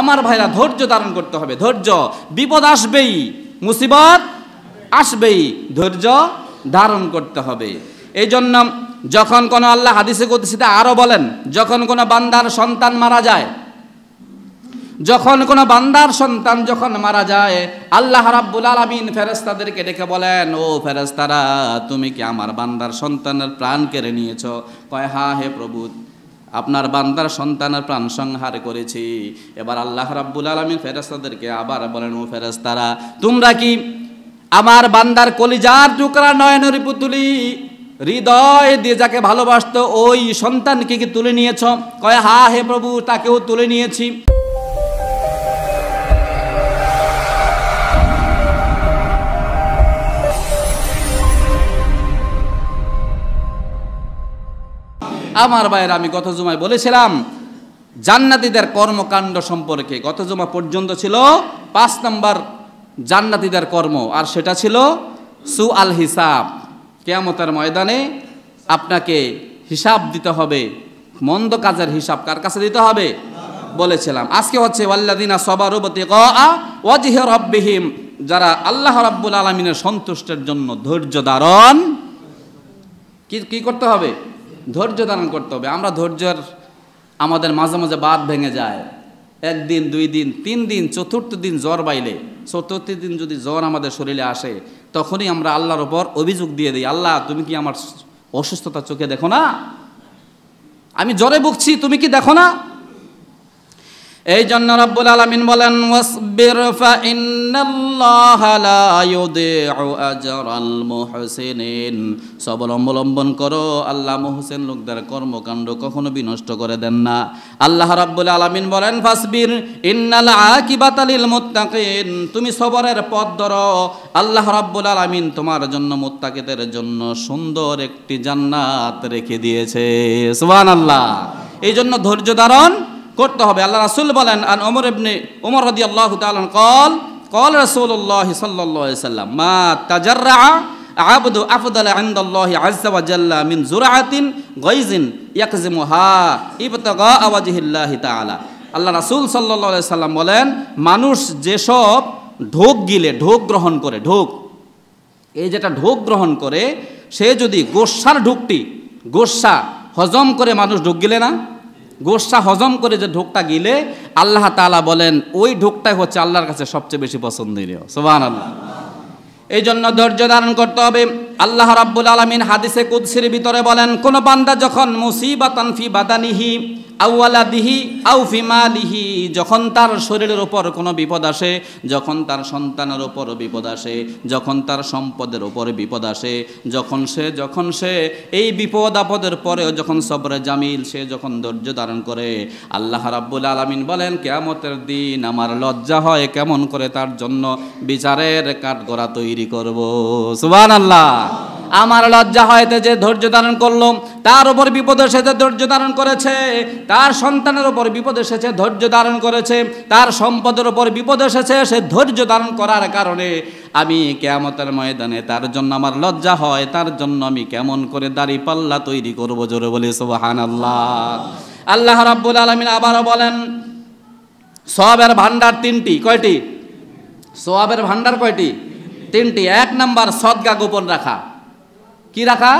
আমার ভাইরা ধৈর্য ধারণ করতে হবে ধৈর্য বিপদ আসবেই মুসিবত আসবেই ধৈর্য ধারণ করতে হবে এই জন্য যখন কোনো আল্লাহ হাদিসে কুদ্সিতে আরও বলেন যখন কোনো বান্দার সন্তান মারা যায় যখন কোনো বান্দার সন্তান যখন মারা যায় আল্লাহ রাব্বুল আলামিন ফেরেস্তাদেরকে ডেকে বলেন ও ফেরেস্তারা তুমি কি আমার বান্দার সন্তানের প্রাণ কেড়ে নিয়েছ কয় হা হ্যাঁ, হে প্রভু আপনার বান্দার সন্তানের প্রাণ সংহার করেছি এবার আল্লাহ রাব্বুল আলমিন ফেরাস্তাদেরকে আবার বলেন ও ফেরাস্তারা তোমরা কি আমার বান্দার কলিজার টুকরা নয়নরি পুতুলি হৃদয় দিয়ে যাকে ভালোবাসত ওই সন্তানকে কি তুলে নিয়েছ কয় হা হ্যাঁ, হে প্রভু তাকেও তুলে নিয়েছি আমার ভাইয়ের আমি গত জুমায় বলেছিলাম জান্নাতিদের কর্মকাণ্ড সম্পর্কে গত জুমা পর্যন্ত ছিল পাঁচ নম্বর জান্নাতিদের কর্ম আর সেটা ছিল সু আল হিসাব কেয়ামতের ময়দানে আপনাকে হিসাব দিতে হবে মন্দ কাজের হিসাব কার কাছে দিতে হবে বলেছিলাম আজকে হচ্ছে ওয়াল্লাদিনা সবারুবতি ওয়াজিহ রব্বিহিম যারা আল্লাহ রাব্বুল আলমিনের সন্তুষ্টের জন্য ধৈর্য ধারণ কি করতে হবে ধৈর্য ধারণ করতে হবে আমরা ধৈর্যের আমাদের মাঝে মাঝে বাদ ভেঙে যায় একদিন দুই দিন তিন দিন চতুর্থ দিন জ্বর বাইলে চতুর্থ দিন যদি জ্বর আমাদের শরীরে আসে তখনই আমরা আল্লাহর ওপর অভিযোগ দিয়ে দিই আল্লাহ তুমি কি আমার অসুস্থতা চোখে দেখো না আমি জ্বরে ভুগছি তুমি কি দেখো না এই জন্য রব্বুল আলমিন বলেন ওয়াসবির সবর অবলম্বন করো আল্লাহ মোহসেন লোকদের কর্মকাণ্ড কখনো বিনষ্ট করে দেন না আল্লাহ রব্বুল আলামিন বলেন ফাসবির ইন্নাল তুমি সবরের পথ ধরো আল্লাহ রব্বুল আলমিন তোমার জন্য মুত্তাকিদের জন্য সুন্দর একটি জান্নাত রেখে দিয়েছে আল্লাহ এই জন্য ধৈর্য ধারণ করতে হবে আল্লাহ রাসুল বলেন আর অমর ইবনে উমর হদি আল্লাহ তালন কল কল রসুল্লাহ সাল্লাম মা তাজার্রা আবদু আফদাল আন্দাল্লাহ আজ্জা মিন জুরাআতিন গাইজিন ইয়াকজিমুহা ইবতাগা আওয়াজিহিল্লাহ তাআলা আল্লাহ রাসুল সাল্লাল্লাহু সাল্লাম বলেন মানুষ যেসব ঢোক গিলে ঢোক গ্রহণ করে ঢোক এই যেটা ঢোক গ্রহণ করে সে যদি গোসার ঢুকটি গোসা হজম করে মানুষ ঢুক গিলে না গোসা হজম করে যে ঢোকটা গিলে আল্লাহ তালা বলেন ওই ঢোকটাই হচ্ছে আল্লাহর কাছে সবচেয়ে বেশি পছন্দনীয় সোহান আল্লাহ এই জন্য ধৈর্য ধারণ করতে হবে আল্লাহ রাব্বুল আলমিন হাদিসে কুদ্সির ভিতরে বলেন কোনো বান্দা যখন মুসিবাতানফি বাদানিহি দিহি আউ ফিমা দিহি যখন তার শরীরের ওপর কোনো বিপদ আসে যখন তার সন্তানের ওপর বিপদ আসে যখন তার সম্পদের ওপর বিপদ আসে যখন সে যখন সে এই বিপদ আপদের পরেও যখন সবরে জামিল সে যখন ধৈর্য ধারণ করে আল্লাহ রাব্বুল আলমিন বলেন কেমতের দিন আমার লজ্জা হয় কেমন করে তার জন্য বিচারের কাঠগড়া তৈরি করবো সুবান আল্লাহ আমার লজ্জা হয়তে যে ধৈর্য ধারণ করলো তার উপর বিপদ এসেছে ধৈর্য ধারণ করেছে তার সন্তানের উপর বিপদ এসেছে ধৈর্য ধারণ করেছে তার সম্পদের উপর বিপদ এসেছে সে ধৈর্য ধারণ করার কারণে আমি কেয়ামতের ময়দানে তার জন্য আমার লজ্জা হয় তার জন্য আমি কেমন করে দাড়ি পাল্লা তৈরি করবো জোরে বলে সোহান আল্লাহ আল্লাহ রাব্বুল আলমিন আবারও বলেন সবের ভান্ডার তিনটি কয়টি সোয়াবের ভান্ডার কয়টি তিনটি এক নাম্বার সদগা গোপন রাখা কি রাখা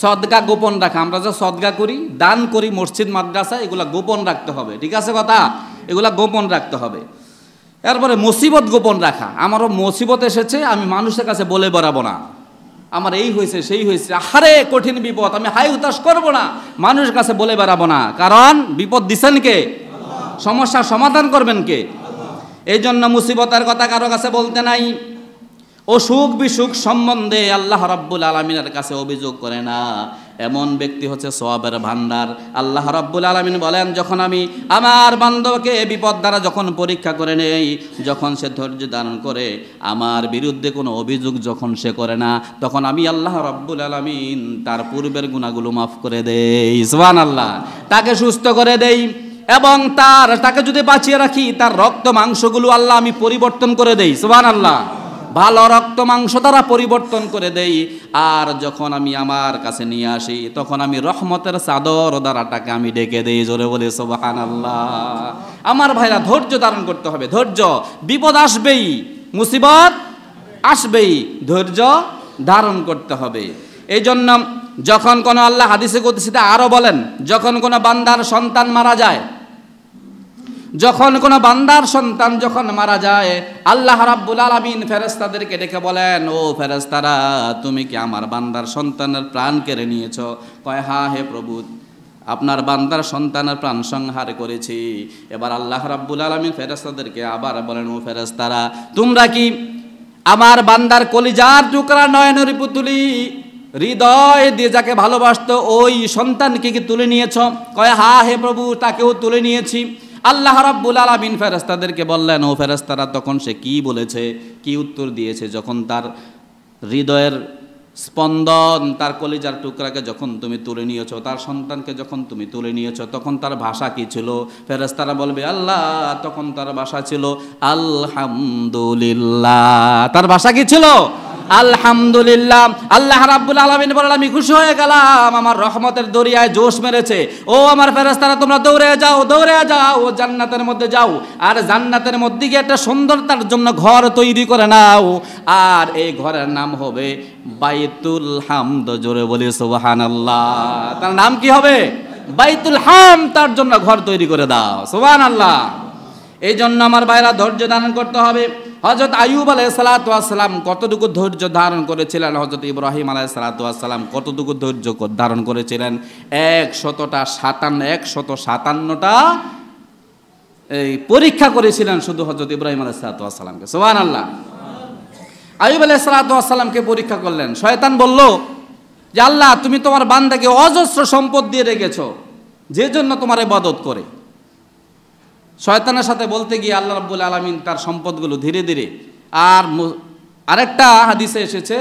সদগা গোপন রাখা আমরা যা সদগা করি দান করি মসজিদ মাদ্রাসা এগুলা গোপন রাখতে হবে ঠিক আছে কথা এগুলা গোপন রাখতে হবে এরপরে মুসিবত গোপন রাখা আমারও মুসিবত এসেছে আমি মানুষের কাছে বলে বেড়াবো না আমার এই হয়েছে সেই হয়েছে আহারে কঠিন বিপদ আমি হাই উতাস করবো না মানুষের কাছে বলে বেড়াবো না কারণ বিপদ দিছেন কে সমস্যার সমাধান করবেন কে এই জন্য মুসিবতের কথা কারো কাছে বলতে নাই অসুখ বিসুখ সম্বন্ধে আল্লাহ রাব্বুল আলমিনের কাছে অভিযোগ করে না এমন ব্যক্তি হচ্ছে সোয়াবের ভান্ডার আল্লাহ রাব্বুল আলমিন বলেন যখন আমি আমার বান্ধবকে বিপদ দ্বারা যখন পরীক্ষা করে নেই যখন সে ধৈর্য ধারণ করে আমার বিরুদ্ধে কোনো অভিযোগ যখন সে করে না তখন আমি আল্লাহ রাব্বুল আলমিন তার পূর্বের গুণাগুলো মাফ করে দেই ইসবান আল্লাহ তাকে সুস্থ করে দেই এবং তার তাকে যদি বাঁচিয়ে রাখি তার রক্ত মাংসগুলো আল্লাহ আমি পরিবর্তন করে দেই সুবান আল্লাহ ভালো রক্ত মাংস দ্বারা পরিবর্তন করে দেই আর যখন আমি আমার কাছে নিয়ে আসি তখন আমি রহমতের চাদর দ্বারাটাকে আমি ডেকে দেই জোরে বলে সোবাহান আল্লাহ আমার ভাইরা ধৈর্য ধারণ করতে হবে ধৈর্য বিপদ আসবেই মুসিবত আসবেই ধৈর্য ধারণ করতে হবে এই জন্য যখন কোনো আল্লাহ হাদিসে গতিসিতে আরও বলেন যখন কোনো বান্দার সন্তান মারা যায় যখন কোনো বান্দার সন্তান যখন মারা যায় আল্লাহ রাব্বুল আলামিন ফেরেস্তাদেরকে ডেকে বলেন ও ফেরেশতারা তুমি কি আমার বান্দার সন্তানের প্রাণ কেড়ে নিয়েছ কয় হা হে প্রভু আপনার বান্দার সন্তানের প্রাণ সংহার করেছি এবার আল্লাহ রাব্বুল আলামিন ফেরেস্তাদেরকে আবার বলেন ও ফেরেস্তারা তোমরা কি আমার বান্দার কলিজার টুকরা নয়নের পুতুলি হৃদয় দিয়ে যাকে ভালোবাসত ওই সন্তানকে কি তুলে নিয়েছ কয় হা হে প্রভু তাকেও তুলে নিয়েছি আল্লাহ রাব্বুল আলামিন ফেরেস্তাদেরকে বললেন ও ফেরেস্তারা তখন সে কি বলেছে কি উত্তর দিয়েছে যখন তার হৃদয়ের স্পন্দন তার কলিজার টুকরাকে যখন তুমি তুলে নিয়েছো তার সন্তানকে যখন তুমি তুলে নিয়েছো তখন তার ভাষা কি ছিল ফেরেস্তারা বলবে আল্লাহ তখন তার ভাষা ছিল আলহামদুলিল্লাহ তার ভাষা কি ছিল আলহামদুলিল্লাহ আল্লাহ রাব্বুল আলমিন বলেন আমি খুশি হয়ে গেলাম আমার রহমতের দরিয়ায় জোশ মেরেছে ও আমার ফেরস্তারা তোমরা দৌড়ে যাও দৌড়ে যাও ও জান্নাতের মধ্যে যাও আর জান্নাতের মধ্যে গিয়ে একটা সুন্দর তার জন্য ঘর তৈরি করে নাও আর এই ঘরের নাম হবে বাইতুল হামদ জোরে বলি সুবাহান আল্লাহ তার নাম কি হবে বাইতুল হাম তার জন্য ঘর তৈরি করে দাও সুবাহান আল্লাহ এই জন্য আমার বাইরা ধৈর্য ধারণ করতে হবে হজরত আয়ুব আলাই সালাতাম কতটুকু ধৈর্য ধারণ করেছিলেন হজরত ইব্রাহিম আলাই সালাতাম কতটুকু ধৈর্য ধারণ করেছিলেন একশতটা সাতান্ন একশত সাতান্নটা এই পরীক্ষা করেছিলেন শুধু হজরত ইব্রাহিম আলাই সালাতামকে সোহান আল্লাহ আয়ুব আলাই সালাতামকে পরীক্ষা করলেন শয়তান বলল যে আল্লাহ তুমি তোমার বান্দাকে অজস্র সম্পদ দিয়ে রেখেছ যে জন্য তোমার এবাদত করে শয়তানের সাথে বলতে গিয়ে আল্লাহ রাব্বুল আলমিন তার সম্পদগুলো ধীরে ধীরে আর আরেকটা হাদিসে এসেছে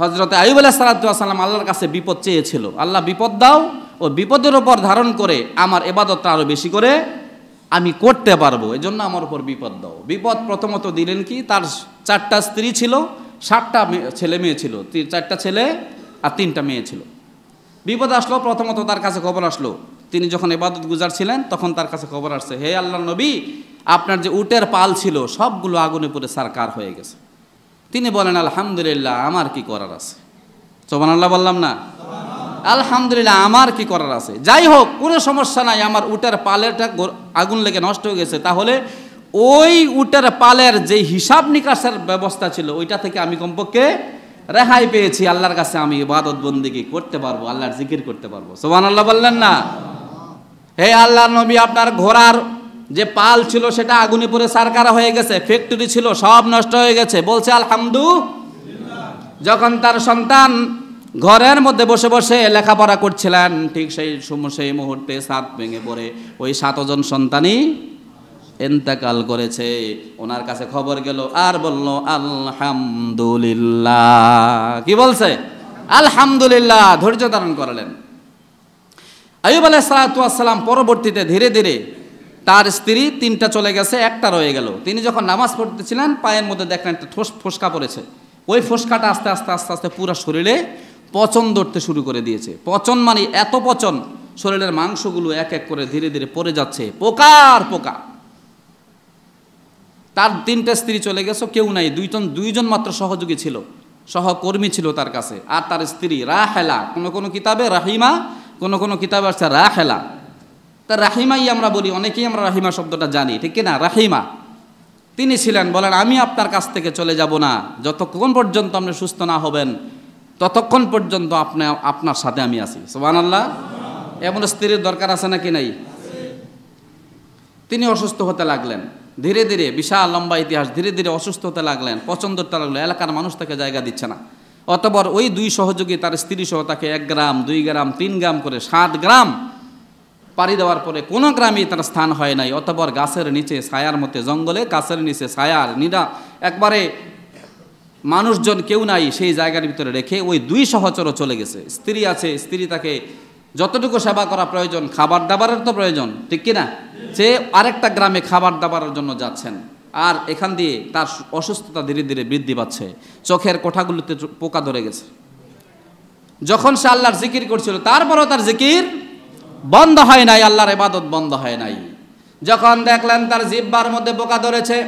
হজরত আইব আলাহ সালাতাম আল্লাহর কাছে বিপদ চেয়েছিল আল্লাহ বিপদ দাও ও বিপদের ওপর ধারণ করে আমার এবাদতটা আরও বেশি করে আমি করতে পারবো এই জন্য আমার ওপর বিপদ দাও বিপদ প্রথমত দিলেন কি তার চারটা স্ত্রী ছিল সাতটা ছেলে মেয়ে ছিল চারটা ছেলে আর তিনটা মেয়ে ছিল বিপদ আসলো প্রথমত তার কাছে খবর আসলো তিনি যখন এবাদত গুজারছিলেন তখন তার কাছে খবর আসছে হে আল্লাহ নবী আপনার যে উটের পাল ছিল সবগুলো আগুনে পুড়ে সারকার হয়ে গেছে তিনি বলেন আলহামদুলিল্লাহ আমার কি করার আছে সোবান আল্লাহ বললাম না আলহামদুলিল্লাহ আমার কি করার আছে যাই হোক কোনো সমস্যা নাই আমার উটের পালেরটা আগুন লেগে নষ্ট হয়ে গেছে তাহলে ওই উটের পালের যে হিসাব নিকাশের ব্যবস্থা ছিল ওইটা থেকে আমি কমপক্ষে রেহাই পেয়েছি আল্লাহর কাছে আমি ইবাদত বন্দিগি করতে পারবো আল্লাহর জিকির করতে পারবো সোহান আল্লাহ বললেন না হে আল্লাহ নবী আপনার ঘোড়ার যে পাল ছিল সেটা আগুনে পরে সারকারা হয়ে গেছে ফ্যাক্টরি ছিল সব নষ্ট হয়ে গেছে বলছে আলহামদু যখন তার সন্তান ঘরের মধ্যে বসে বসে লেখাপড়া করছিলেন ঠিক সেই সেই মুহূর্তে সাত ভেঙে পড়ে ওই সাতজন সন্তানই এন্তেকাল করেছে ওনার কাছে খবর গেল আর বলল আলহামদুলিল্লাহ কি বলছে আলহামদুলিল্লাহ ধৈর্য ধারণ করলেন আয়ুব আলাহ সালাতাম পরবর্তীতে ধীরে ধীরে তার স্ত্রী তিনটা চলে গেছে একটা রয়ে গেল তিনি যখন নামাজ পড়তেছিলেন পায়ের মধ্যে দেখলেন একটা ঠোস ফোসকা পড়েছে ওই ফোসকাটা আস্তে আস্তে আস্তে আস্তে পুরো শরীরে পচন ধরতে শুরু করে দিয়েছে পচন মানে এত পচন শরীরের মাংসগুলো এক এক করে ধীরে ধীরে পড়ে যাচ্ছে পোকার পোকা তার তিনটা স্ত্রী চলে গেছে কেউ নাই দুইজন দুইজন মাত্র সহযোগী ছিল সহকর্মী ছিল তার কাছে আর তার স্ত্রী রাহেলা কোনো কোনো কিতাবে রাহিমা কোনো কোনো কিতাব আসছে রাহেলা তা রাহিমাই আমরা বলি অনেকেই আমরা রাহিমা শব্দটা জানি ঠিক না রাহিমা তিনি ছিলেন বলেন আমি আপনার কাছ থেকে চলে যাব না যতক্ষণ পর্যন্ত আপনি সুস্থ না হবেন ততক্ষণ পর্যন্ত আপনি আপনার সাথে আমি আছি সোহান আল্লাহ এমন স্ত্রীর দরকার আছে নাকি নাই তিনি অসুস্থ হতে লাগলেন ধীরে ধীরে বিশাল লম্বা ইতিহাস ধীরে ধীরে অসুস্থ হতে লাগলেন পছন্দ হতে লাগলো এলাকার মানুষ তাকে জায়গা দিচ্ছে না অতপর ওই দুই সহযোগী তার স্ত্রী সহ তাকে এক গ্রাম দুই গ্রাম তিন গ্রাম করে সাত গ্রাম পাড়ি দেওয়ার পরে কোনো গ্রামেই তার স্থান হয় নাই অতপর গাছের নিচে ছায়ার মতে জঙ্গলে গাছের নিচে ছায়ার নিরা একবারে মানুষজন কেউ নাই সেই জায়গার ভিতরে রেখে ওই দুই সহচরও চলে গেছে স্ত্রী আছে স্ত্রী তাকে যতটুকু সেবা করা প্রয়োজন খাবার দাবারের তো প্রয়োজন ঠিক কিনা সে আরেকটা গ্রামে খাবার দাবারের জন্য যাচ্ছেন আর এখান দিয়ে তার অসুস্থতা ধীরে ধীরে বৃদ্ধি পাচ্ছে চোখের কোঠাগুলোতে পোকা ধরে গেছে যখন সে আল্লাহর জিকির করছিল তারপরও তার জিকির বন্ধ হয় নাই আল্লাহর এবাদত বন্ধ হয় নাই যখন দেখলেন তার জিব্বার মধ্যে পোকা ধরেছে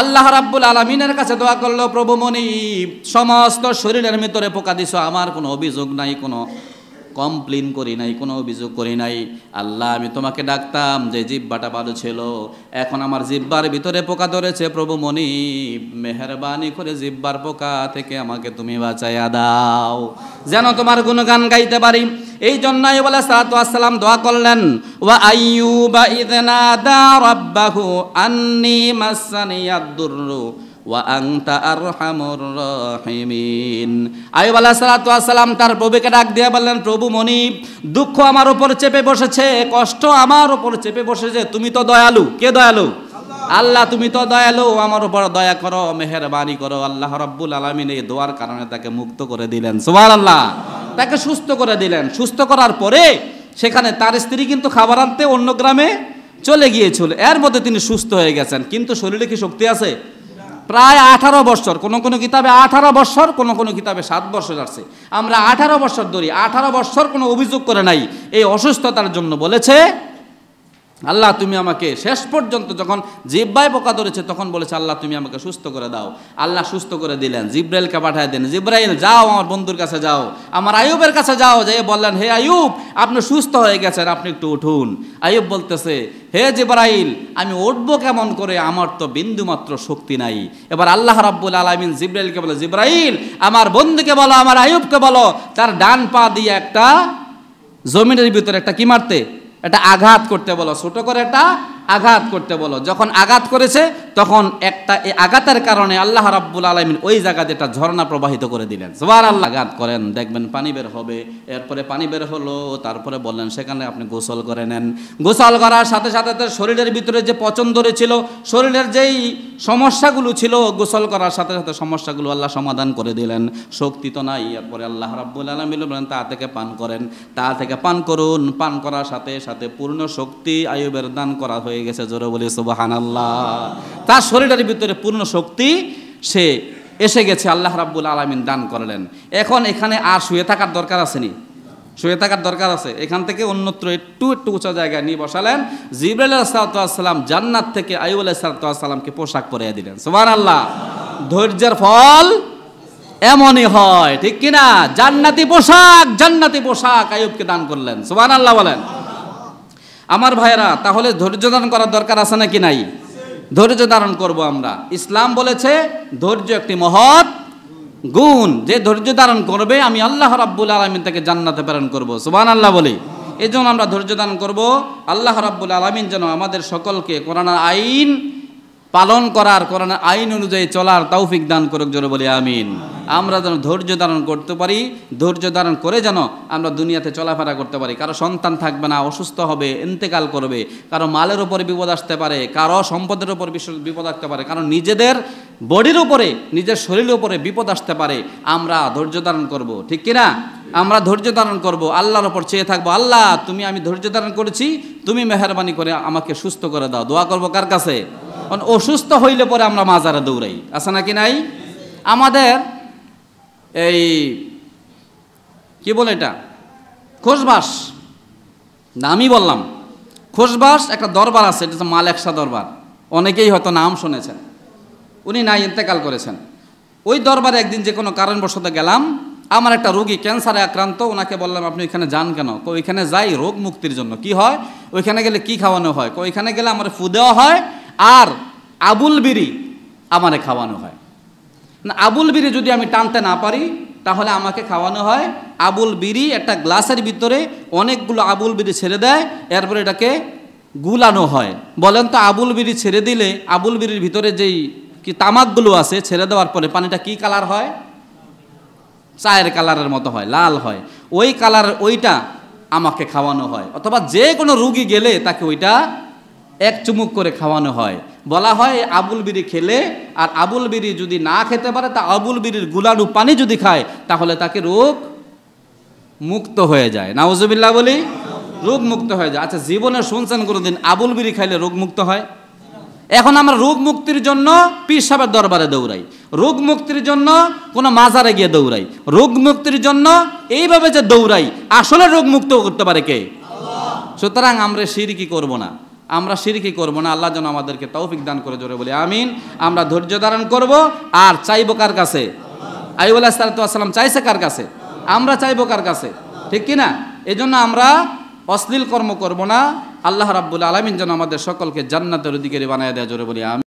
আল্লাহ রাব্বুল আলমিনের কাছে দোয়া করলো প্রভু মনি সমস্ত শরীরের ভিতরে পোকা দিছ আমার কোনো অভিযোগ নাই কোনো কমপ্লেন করি নাই কোনো অভিযোগ করি নাই আল্লাহ আমি তোমাকে ডাকতাম যে জিব্বাটা ভালো ছিল এখন আমার জিব্বার ভিতরে পোকা ধরেছে প্রভু মনি মেহরবানি করে জিব্বার পোকা থেকে আমাকে তুমি বাঁচাইয়া দাও যেন তোমার গান গাইতে পারি এই জন্য বলে সালাতাম দোয়া করলেন ওয়া আইয়ুবা ইদনা দা রাব্বাহু আন্নি মাসানিয়াদ দুররু আয়ুব আল্লাহ সালাতাম তার প্রভুকে ডাক দিয়ে বললেন প্রভু মনিব দুঃখ আমার ওপর চেপে বসেছে কষ্ট আমার ওপর চেপে বসেছে তুমি তো দয়ালু কে দয়ালু আল্লাহ তুমি তো দয়ালু আমার উপর দয়া করো মেহরবানি করো আল্লাহ রব্বুল আলমিন এই দোয়ার কারণে তাকে মুক্ত করে দিলেন সোহার আল্লাহ তাকে সুস্থ করে দিলেন সুস্থ করার পরে সেখানে তার স্ত্রী কিন্তু খাবার আনতে অন্য গ্রামে চলে গিয়েছিল এর মধ্যে তিনি সুস্থ হয়ে গেছেন কিন্তু শরীরে কি শক্তি আছে প্রায় আঠারো বছর কোনো কোনো কিতাবে আঠারো বছর কোনো কোনো কিতাবে সাত বছর আসছে আমরা আঠারো বছর ধরি আঠারো বছর কোনো অভিযোগ করে নাই এই অসুস্থতার জন্য বলেছে আল্লাহ তুমি আমাকে শেষ পর্যন্ত যখন জিব্বায় পোকা ধরেছে তখন বলেছে আল্লাহ তুমি আমাকে সুস্থ করে দাও আল্লাহ সুস্থ করে দিলেন জিব্রাইলকে পাঠায় দেন জিব্রাইল যাও আমার বন্ধুর কাছে যাও আমার আয়ুবের কাছে যাও যে বললেন হে আয়ুব আপনি সুস্থ হয়ে গেছেন আপনি একটু উঠুন আয়ুব বলতেছে হে জিব্রাইল আমি উঠব কেমন করে আমার তো বিন্দুমাত্র শক্তি নাই এবার আল্লাহ রাব্বুল আলমিন জিব্রাইলকে বলে জিব্রাইল আমার বন্ধুকে বলো আমার আয়ুবকে বলো তার ডান পা দিয়ে একটা জমিনের ভিতরে একটা কি মারতে এটা আঘাত করতে বলো ছোট করে এটা আঘাত করতে বলো যখন আঘাত করেছে তখন একটা এই আঘাতের কারণে আল্লাহ রাব্বুল আলমিন ওই জায়গাতে যেটা ঝর্ণা প্রবাহিত করে দিলেন সবার আল্লাহ আঘাত করেন দেখবেন পানি বের হবে এরপরে পানি বের হলো তারপরে বললেন সেখানে আপনি গোসল করে নেন গোসল করার সাথে সাথে তার শরীরের ভিতরে যে পচন ছিল শরীরের যেই সমস্যাগুলো ছিল গোসল করার সাথে সাথে সমস্যাগুলো আল্লাহ সমাধান করে দিলেন শক্তি তো নাই এরপরে আল্লাহ রাব্বুল আলমিন বলেন তা থেকে পান করেন তা থেকে পান করুন পান করার সাথে সাথে পূর্ণ শক্তি আয়ুবের দান করা হয়ে গেছে জোরে বলে সুবাহান আল্লাহ তার শরীরের ভিতরে পূর্ণ শক্তি সে এসে গেছে আল্লাহ রাব্বুল আলমিন দান করলেন এখন এখানে আর শুয়ে থাকার দরকার আসেনি শুয়ে থাকার দরকার আছে এখান থেকে অন্যত্র একটু একটু উঁচা জায়গায় নিয়ে বসালেন জিবরাল সালাম জান্নাত থেকে আইব আলাহ সালাতামকে পোশাক পরিয়ে দিলেন সুবান আল্লাহ ধৈর্যের ফল এমনই হয় ঠিক কিনা জান্নাতি পোশাক জান্নাতি পোশাক আয়ুবকে দান করলেন সুবান আল্লাহ বলেন আমার ভাইরা তাহলে ধৈর্য ধারণ করার দরকার আছে নাকি নাই ধৈর্য ধারণ করব আমরা ইসলাম বলেছে ধৈর্য একটি মহৎ গুণ যে ধৈর্য ধারণ করবে আমি আল্লাহ রাব্বুল আলমিন তাকে জান্নাতে প্রেরণ করবো সুবান আল্লাহ বলি এই জন্য আমরা ধৈর্য দান করব আল্লাহ রাব্বুল আলমিন যেন আমাদের সকলকে করোনার আইন পালন করার করোনার আইন অনুযায়ী চলার তৌফিক দান করুক জন্য বলি আমিন আমরা যেন ধৈর্য ধারণ করতে পারি ধৈর্য ধারণ করে যেন আমরা দুনিয়াতে চলাফেরা করতে পারি কারো সন্তান থাকবে না অসুস্থ হবে ইন্তেকাল করবে কারো মালের ওপরে বিপদ আসতে পারে কারো সম্পদের ওপর বিপদ আসতে পারে কারণ নিজেদের বডির উপরে নিজের শরীরের উপরে বিপদ আসতে পারে আমরা ধৈর্য ধারণ করব ঠিক কিনা আমরা ধৈর্য ধারণ করব আল্লাহর ওপর চেয়ে থাকবো আল্লাহ তুমি আমি ধৈর্য ধারণ করেছি তুমি মেহরবানি করে আমাকে সুস্থ করে দাও দোয়া করবো কার কাছে অসুস্থ হইলে পরে আমরা মাজারে দৌড়াই আছে নাকি নাই আমাদের এই কি বলে এটা খোসবাস নামই বললাম খোসবাস একটা দরবার আছে এটা মালেকশা দরবার অনেকেই হয়তো নাম শুনেছেন উনি নাই ইন্তেকাল করেছেন ওই দরবারে একদিন যে কোনো কারণবশত গেলাম আমার একটা রোগী ক্যান্সারে আক্রান্ত ওনাকে বললাম আপনি ওইখানে যান কেন ওইখানে যাই রোগ মুক্তির জন্য কি হয় ওইখানে গেলে কি খাওয়ানো হয় ওইখানে গেলে আমার ফু দেওয়া হয় আর আবুল বিড়ি আমারে খাওয়ানো হয় না আবুল বিড়ি যদি আমি টানতে না পারি তাহলে আমাকে খাওয়ানো হয় আবুল বিড়ি একটা গ্লাসের ভিতরে অনেকগুলো আবুল বিড়ি ছেড়ে দেয় এরপরে এটাকে গুলানো হয় বলেন তো আবুল বিড়ি ছেড়ে দিলে আবুল বিড়ির ভিতরে যেই কি তামাকগুলো আছে ছেড়ে দেওয়ার পরে পানিটা কি কালার হয় চায়ের কালারের মতো হয় লাল হয় ওই কালার ওইটা আমাকে খাওয়ানো হয় অথবা যে কোনো রুগী গেলে তাকে ওইটা এক চুমুক করে খাওয়ানো হয় বলা হয় আবুল বিড়ি খেলে আর আবুল বিড়ি যদি না খেতে পারে তা আবুল বিড়ির গুলানু পানি যদি খায় তাহলে তাকে রোগ মুক্ত হয়ে যায় নাউজুবিল্লাহ বলি রোগ মুক্ত হয়ে যায় আচ্ছা জীবনে শুনছেন কোনোদিন আবুল বিড়ি খাইলে রোগ মুক্ত হয় এখন আমরা রোগ মুক্তির জন্য পিসাবের দরবারে দৌড়াই রোগ মুক্তির জন্য কোনো মাজারে গিয়ে দৌড়াই রোগ মুক্তির জন্য এইভাবে যে দৌড়াই আসলে রোগ মুক্ত করতে পারে কে সুতরাং আমরা কি করবো না আমরা সিরিকি করবো না আল্লাহ যেন আমাদেরকে তৌফিক দান করে জোরে বলি আমিন আমরা ধৈর্য ধারণ করব আর চাইবো কার কাছে আইবুল্লাহ সালাত আসসালাম চাইছে কার কাছে আমরা চাইবো কার কাছে ঠিক কি না এই জন্য আমরা অশ্লীল কর্ম করব না আল্লাহ রাবুল আলমিন যেন আমাদের সকলকে জান্নাতের দিকে বানায় দেয় জোরে বলি আমিন